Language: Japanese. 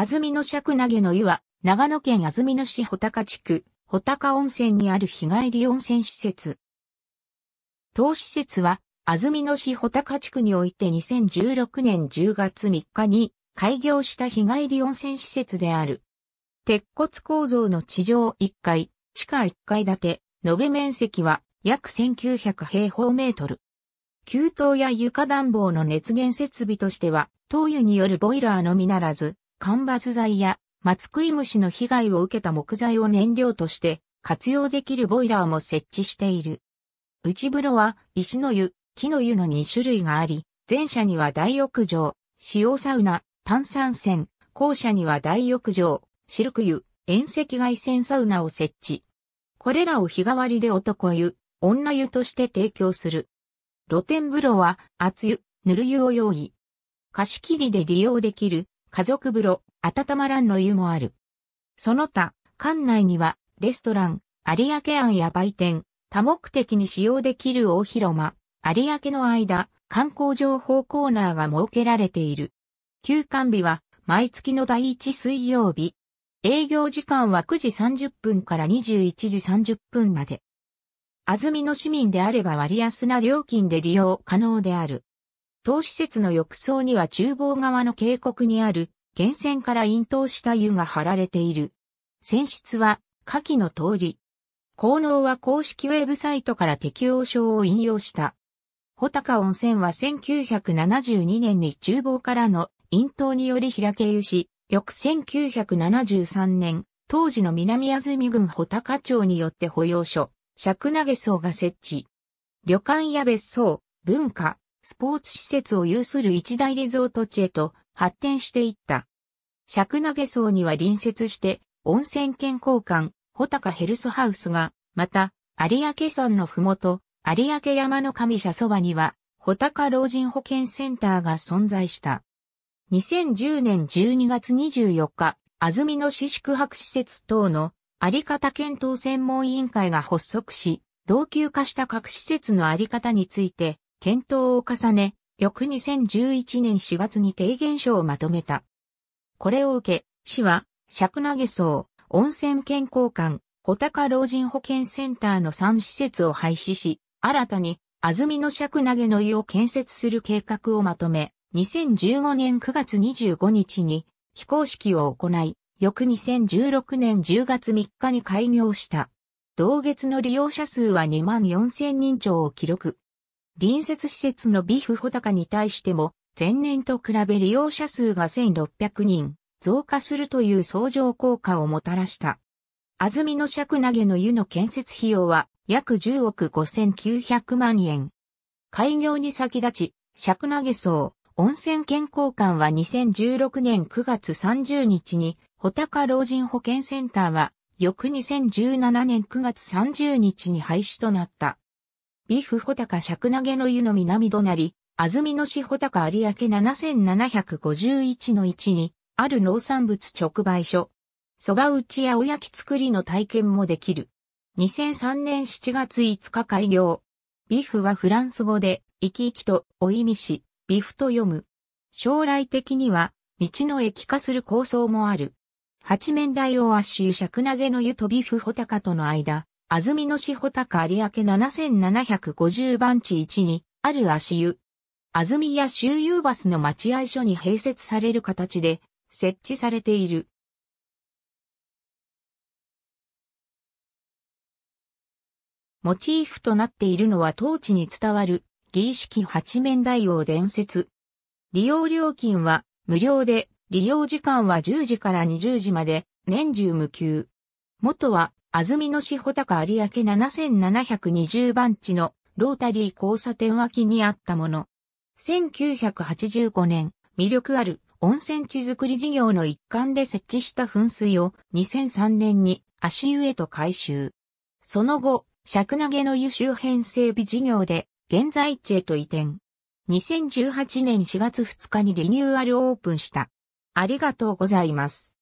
安曇野尺投げの湯は、長野県安曇野市穂高地区、穂高温泉にある日帰り温泉施設。当施設は、安曇野市穂高地区において2016年10月3日に開業した日帰り温泉施設である。鉄骨構造の地上1階、地下1階建て、延べ面積は約1900平方メートル。給湯や床暖房の熱源設備としては、灯油によるボイラーのみならず、間伐材や松食い虫の被害を受けた木材を燃料として活用できるボイラーも設置している。内風呂は石の湯、木の湯の2種類があり、前者には大浴場、塩サウナ、炭酸泉、後者には大浴場、シルク湯、遠赤外線サウナを設置。これらを日替わりで男湯、女湯として提供する。露天風呂は、熱湯、ぬる湯を用意。貸し切りで利用できる家族風呂、温まらんの湯もある。その他、館内には、レストラン、有明庵や売店、多目的に使用できる大広間、有明の間、観光情報コーナーが設けられている。休館日は、毎月の第1水曜日。営業時間は9時30分から21時30分まで。安曇野市民であれば割安な料金で利用可能である。当施設の浴槽には厨房側の渓谷にある源泉から引湯した湯が張られている。泉質は下記の通り。効能は公式ウェブサイトから適用証を引用した。穂高温泉は1972年に厨房からの引湯により開け湯し、翌1973年、当時の南安住郡穂高町によって保養所、尺投げ層が設置。旅館や別荘、文化、スポーツ施設を有する一大リゾート地へと発展していった。尺投げ層には隣接して温泉健康館、穂高ヘルスハウスが、また、有明山のふもと、有明山の神社そばには、穂高老人保健センターが存在した。2010年12月24日、安曇野市宿泊施設等のあり方検討専門委員会が発足し、老朽化した各施設のあり方について検討を重ね、翌2011年4月に提言書をまとめた。これを受け、市は、尺投げ層、温泉健康館、小高老人保健センターの3施設を廃止し、新たに、安シャ尺投げの湯を建設する計画をまとめ、2015年9月25日に、非公式を行い、翌2016年10月3日に開業した。同月の利用者数は2万4000人超を記録。隣接施設のビフホタカに対しても、前年と比べ利用者数が1600人増加するという相乗効果をもたらした。安シャ尺投げの湯の建設費用は約10億5900万円。開業に先立ち、尺投げ層、温泉健康館は2016年9月30日に、ホタカ老人保健センターは、翌2017年9月30日に廃止となった。ビフホタカシャクナゲの湯の南隣、安曇野市タカ有明7751の1に、ある農産物直売所。蕎麦打ちやおやき作りの体験もできる。2003年7月5日開業。ビフはフランス語で、生き生きと、お意味し、ビフと読む。将来的には、道の駅化する構想もある。八面台を圧ャ尺投げの湯とビフホタカとの間、安曇野市穂高有明7750番地1に、ある足湯。安住や周遊バスの待合所に併設される形で、設置されている。モチーフとなっているのは当地に伝わる、儀式八面大王伝説。利用料金は無料で、利用時間は10時から20時まで、年中無休。元は安曇野市穂高有明7720番地のロータリー交差点脇にあったもの。1985年、魅力ある温泉地づくり事業の一環で設置した噴水を2003年に足湯へと改修。その後、尺投げの湯周辺整備事業で現在地へと移転。2018年4月2日にリニューアルオープンした。ありがとうございます。